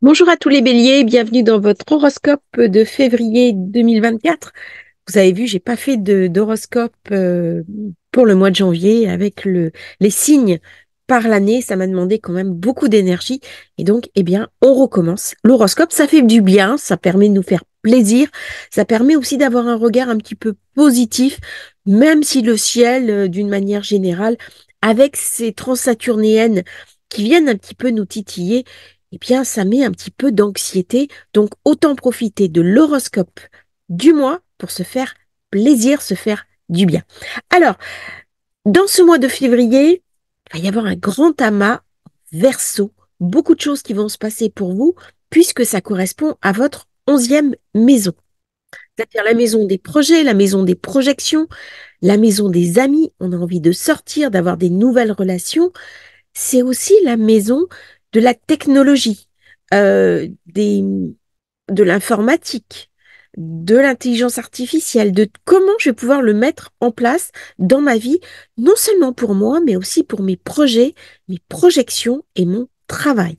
Bonjour à tous les béliers, bienvenue dans votre horoscope de février 2024. Vous avez vu, j'ai pas fait d'horoscope euh, pour le mois de janvier avec le, les signes par l'année. Ça m'a demandé quand même beaucoup d'énergie. Et donc, eh bien, on recommence. L'horoscope, ça fait du bien, ça permet de nous faire plaisir. Ça permet aussi d'avoir un regard un petit peu positif, même si le ciel, euh, d'une manière générale, avec ces transsaturnéennes qui viennent un petit peu nous titiller, eh bien, ça met un petit peu d'anxiété. Donc, autant profiter de l'horoscope du mois pour se faire plaisir, se faire du bien. Alors, dans ce mois de février, il va y avoir un grand amas verso. Beaucoup de choses qui vont se passer pour vous puisque ça correspond à votre onzième maison. C'est-à-dire la maison des projets, la maison des projections, la maison des amis. On a envie de sortir, d'avoir des nouvelles relations. C'est aussi la maison de la technologie, euh, des, de l'informatique, de l'intelligence artificielle, de comment je vais pouvoir le mettre en place dans ma vie, non seulement pour moi, mais aussi pour mes projets, mes projections et mon travail.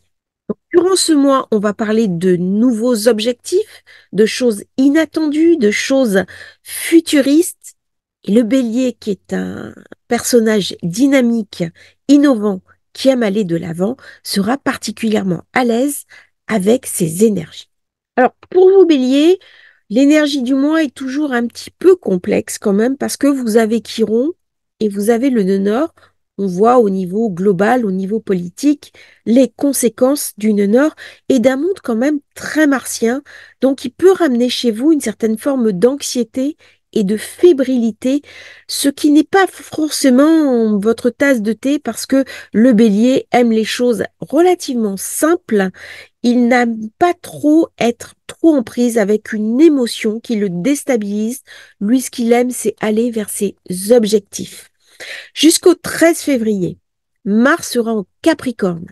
durant ce mois, on va parler de nouveaux objectifs, de choses inattendues, de choses futuristes. Et le bélier, qui est un personnage dynamique, innovant, qui aime aller de l'avant sera particulièrement à l'aise avec ses énergies. Alors, pour vous, Bélier, l'énergie du mois est toujours un petit peu complexe quand même parce que vous avez Chiron et vous avez le nœud nord. On voit au niveau global, au niveau politique, les conséquences du nœud nord et d'un monde quand même très martien. Donc, il peut ramener chez vous une certaine forme d'anxiété et de fébrilité, ce qui n'est pas forcément votre tasse de thé parce que le bélier aime les choses relativement simples. Il n'aime pas trop être trop en prise avec une émotion qui le déstabilise. Lui, ce qu'il aime, c'est aller vers ses objectifs. Jusqu'au 13 février, Mars sera en Capricorne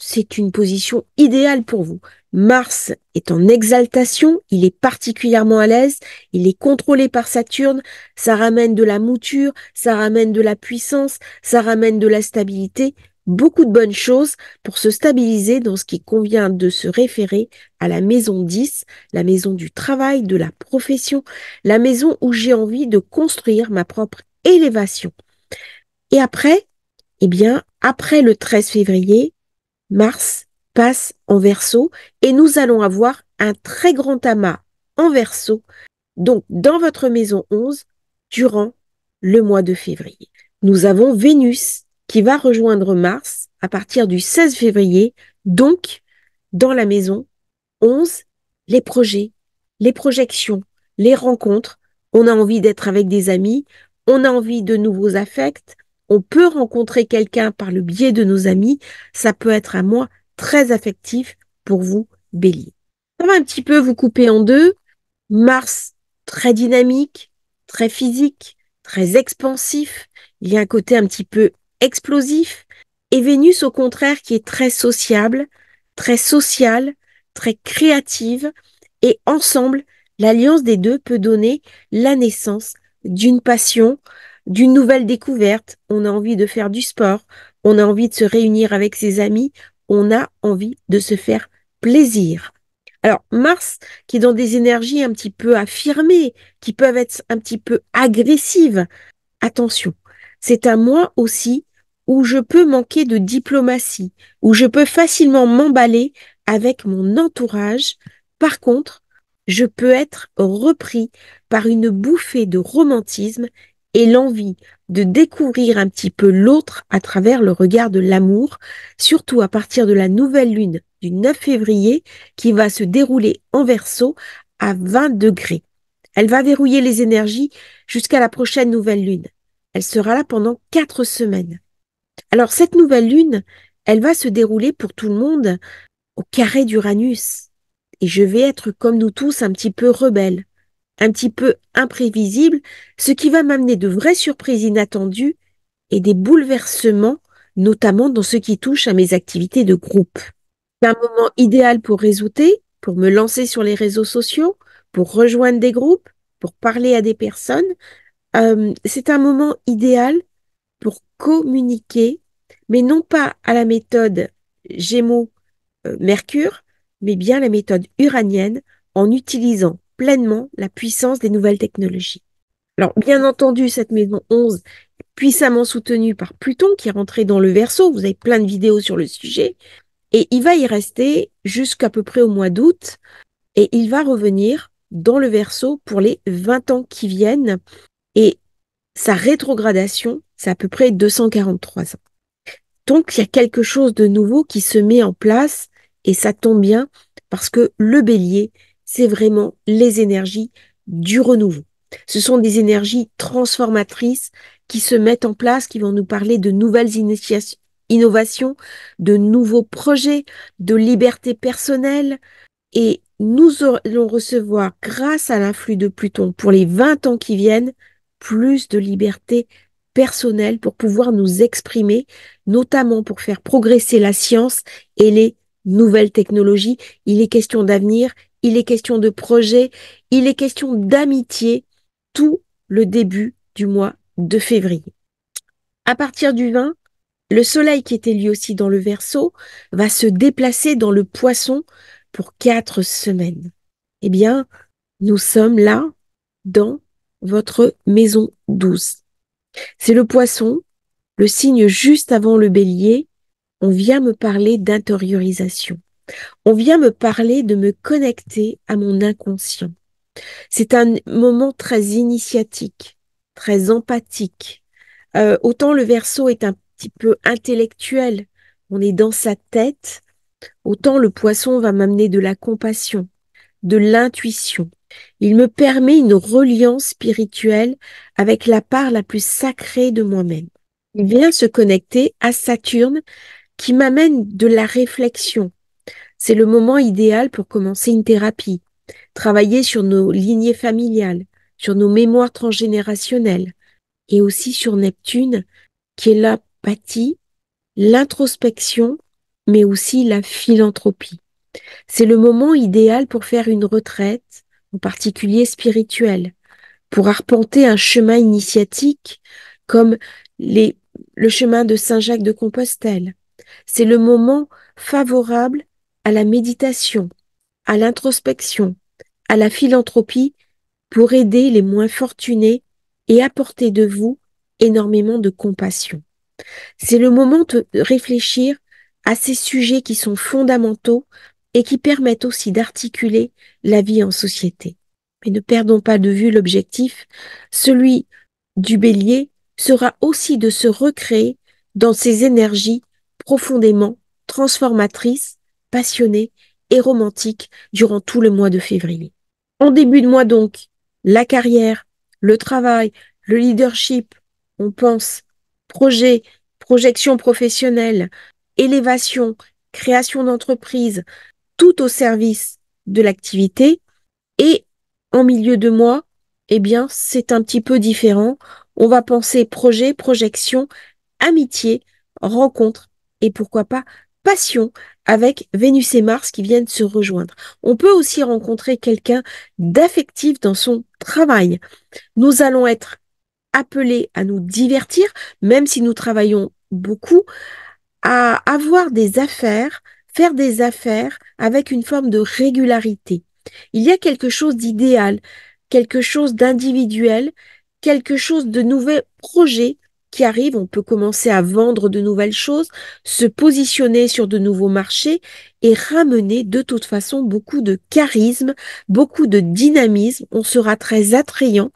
c'est une position idéale pour vous. Mars est en exaltation, il est particulièrement à l'aise, il est contrôlé par Saturne, ça ramène de la mouture, ça ramène de la puissance, ça ramène de la stabilité, beaucoup de bonnes choses pour se stabiliser dans ce qui convient de se référer à la maison 10, la maison du travail, de la profession, la maison où j'ai envie de construire ma propre élévation. Et après, eh bien, après le 13 février, Mars passe en verso et nous allons avoir un très grand amas en verso, donc dans votre maison 11, durant le mois de février. Nous avons Vénus qui va rejoindre Mars à partir du 16 février, donc dans la maison 11, les projets, les projections, les rencontres, on a envie d'être avec des amis, on a envie de nouveaux affects, on peut rencontrer quelqu'un par le biais de nos amis. Ça peut être à moi très affectif pour vous, Bélier. Ça va un petit peu vous couper en deux. Mars, très dynamique, très physique, très expansif. Il y a un côté un petit peu explosif. Et Vénus, au contraire, qui est très sociable, très sociale, très créative. Et ensemble, l'alliance des deux peut donner la naissance d'une passion, d'une nouvelle découverte, on a envie de faire du sport, on a envie de se réunir avec ses amis, on a envie de se faire plaisir. Alors Mars, qui est dans des énergies un petit peu affirmées, qui peuvent être un petit peu agressives, attention, c'est un mois aussi où je peux manquer de diplomatie, où je peux facilement m'emballer avec mon entourage. Par contre, je peux être repris par une bouffée de romantisme et l'envie de découvrir un petit peu l'autre à travers le regard de l'amour, surtout à partir de la nouvelle lune du 9 février qui va se dérouler en verso à 20 degrés. Elle va verrouiller les énergies jusqu'à la prochaine nouvelle lune. Elle sera là pendant quatre semaines. Alors cette nouvelle lune, elle va se dérouler pour tout le monde au carré d'Uranus. Et je vais être comme nous tous un petit peu rebelle un petit peu imprévisible, ce qui va m'amener de vraies surprises inattendues et des bouleversements, notamment dans ce qui touche à mes activités de groupe. C'est un moment idéal pour résoudre, pour me lancer sur les réseaux sociaux, pour rejoindre des groupes, pour parler à des personnes. Euh, c'est un moment idéal pour communiquer, mais non pas à la méthode Gémeaux-Mercure, euh, mais bien la méthode uranienne en utilisant pleinement la puissance des nouvelles technologies. Alors, bien entendu, cette maison 11 est puissamment soutenue par Pluton qui est rentré dans le verso. Vous avez plein de vidéos sur le sujet. Et il va y rester jusqu'à peu près au mois d'août. Et il va revenir dans le verso pour les 20 ans qui viennent. Et sa rétrogradation, c'est à peu près 243 ans. Donc, il y a quelque chose de nouveau qui se met en place. Et ça tombe bien parce que le bélier, c'est vraiment les énergies du renouveau. Ce sont des énergies transformatrices qui se mettent en place, qui vont nous parler de nouvelles innovations, de nouveaux projets, de liberté personnelle. Et nous allons recevoir, grâce à l'influx de Pluton, pour les 20 ans qui viennent, plus de liberté personnelle pour pouvoir nous exprimer, notamment pour faire progresser la science et les nouvelles technologies. Il est question d'avenir, il est question de projet, il est question d'amitié, tout le début du mois de février. À partir du 20, le soleil qui était lui aussi dans le verso va se déplacer dans le poisson pour quatre semaines. Eh bien, nous sommes là dans votre maison douce. C'est le poisson, le signe juste avant le bélier. On vient me parler d'intériorisation. On vient me parler de me connecter à mon inconscient. C'est un moment très initiatique, très empathique. Euh, autant le verso est un petit peu intellectuel, on est dans sa tête, autant le poisson va m'amener de la compassion, de l'intuition. Il me permet une reliance spirituelle avec la part la plus sacrée de moi-même. Il vient se connecter à Saturne qui m'amène de la réflexion, c'est le moment idéal pour commencer une thérapie, travailler sur nos lignées familiales, sur nos mémoires transgénérationnelles et aussi sur Neptune qui est l'apathie, l'introspection, mais aussi la philanthropie. C'est le moment idéal pour faire une retraite, en particulier spirituelle, pour arpenter un chemin initiatique comme le chemin de Saint-Jacques de Compostelle. C'est le moment favorable à la méditation, à l'introspection, à la philanthropie pour aider les moins fortunés et apporter de vous énormément de compassion. C'est le moment de réfléchir à ces sujets qui sont fondamentaux et qui permettent aussi d'articuler la vie en société. Mais ne perdons pas de vue l'objectif, celui du bélier sera aussi de se recréer dans ces énergies profondément transformatrices Passionné et romantique durant tout le mois de février. En début de mois donc, la carrière, le travail, le leadership, on pense projet, projection professionnelle, élévation, création d'entreprise, tout au service de l'activité. Et en milieu de mois, eh bien, c'est un petit peu différent. On va penser projet, projection, amitié, rencontre et pourquoi pas passion avec Vénus et Mars qui viennent se rejoindre. On peut aussi rencontrer quelqu'un d'affectif dans son travail. Nous allons être appelés à nous divertir, même si nous travaillons beaucoup, à avoir des affaires, faire des affaires avec une forme de régularité. Il y a quelque chose d'idéal, quelque chose d'individuel, quelque chose de nouveau projet qui arrive, on peut commencer à vendre de nouvelles choses, se positionner sur de nouveaux marchés et ramener de toute façon beaucoup de charisme, beaucoup de dynamisme. On sera très attrayant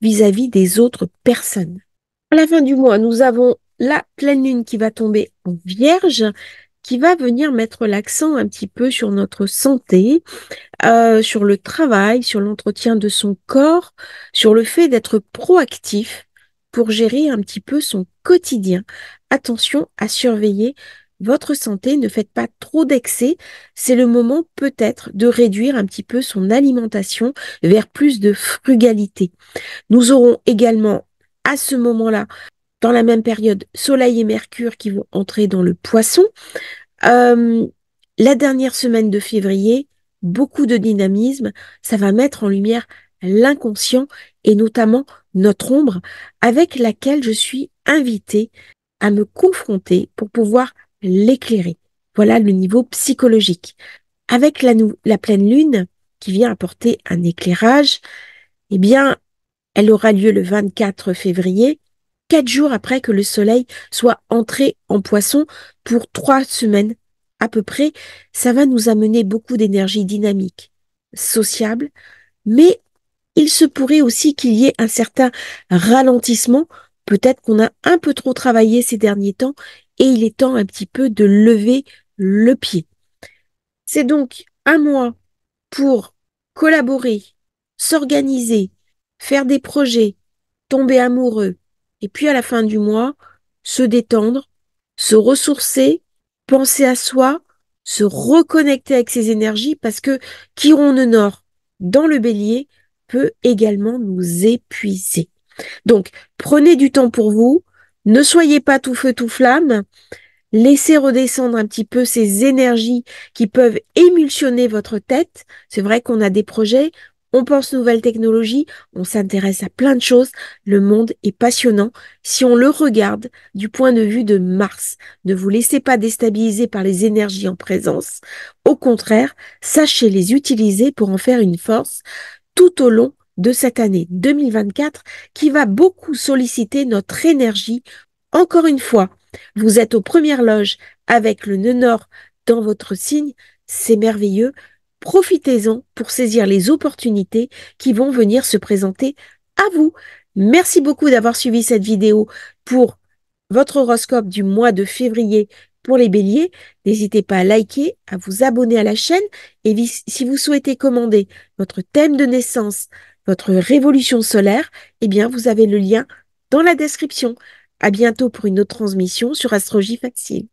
vis-à-vis des autres personnes. À la fin du mois, nous avons la pleine lune qui va tomber en vierge qui va venir mettre l'accent un petit peu sur notre santé, euh, sur le travail, sur l'entretien de son corps, sur le fait d'être proactif, pour gérer un petit peu son quotidien. Attention à surveiller votre santé, ne faites pas trop d'excès. C'est le moment peut-être de réduire un petit peu son alimentation vers plus de frugalité. Nous aurons également à ce moment-là, dans la même période, Soleil et Mercure qui vont entrer dans le poisson. Euh, la dernière semaine de février, beaucoup de dynamisme, ça va mettre en lumière l'inconscient et notamment notre ombre avec laquelle je suis invitée à me confronter pour pouvoir l'éclairer. Voilà le niveau psychologique. Avec la, la pleine lune qui vient apporter un éclairage, eh bien, elle aura lieu le 24 février, quatre jours après que le soleil soit entré en poisson pour trois semaines à peu près. Ça va nous amener beaucoup d'énergie dynamique, sociable, mais il se pourrait aussi qu'il y ait un certain ralentissement. Peut-être qu'on a un peu trop travaillé ces derniers temps et il est temps un petit peu de lever le pied. C'est donc un mois pour collaborer, s'organiser, faire des projets, tomber amoureux, et puis à la fin du mois, se détendre, se ressourcer, penser à soi, se reconnecter avec ses énergies, parce que Chiron le nord dans le bélier peut également nous épuiser. Donc, prenez du temps pour vous, ne soyez pas tout feu, tout flamme, laissez redescendre un petit peu ces énergies qui peuvent émulsionner votre tête. C'est vrai qu'on a des projets, on pense nouvelles technologies, on s'intéresse à plein de choses. Le monde est passionnant si on le regarde du point de vue de Mars. Ne vous laissez pas déstabiliser par les énergies en présence. Au contraire, sachez les utiliser pour en faire une force tout au long de cette année 2024 qui va beaucoup solliciter notre énergie. Encore une fois, vous êtes aux premières loges avec le nœud nord dans votre signe, c'est merveilleux. Profitez-en pour saisir les opportunités qui vont venir se présenter à vous. Merci beaucoup d'avoir suivi cette vidéo pour votre horoscope du mois de février pour les béliers, n'hésitez pas à liker, à vous abonner à la chaîne et si vous souhaitez commander votre thème de naissance, votre révolution solaire, eh bien, vous avez le lien dans la description. À bientôt pour une autre transmission sur Astrologie Facile.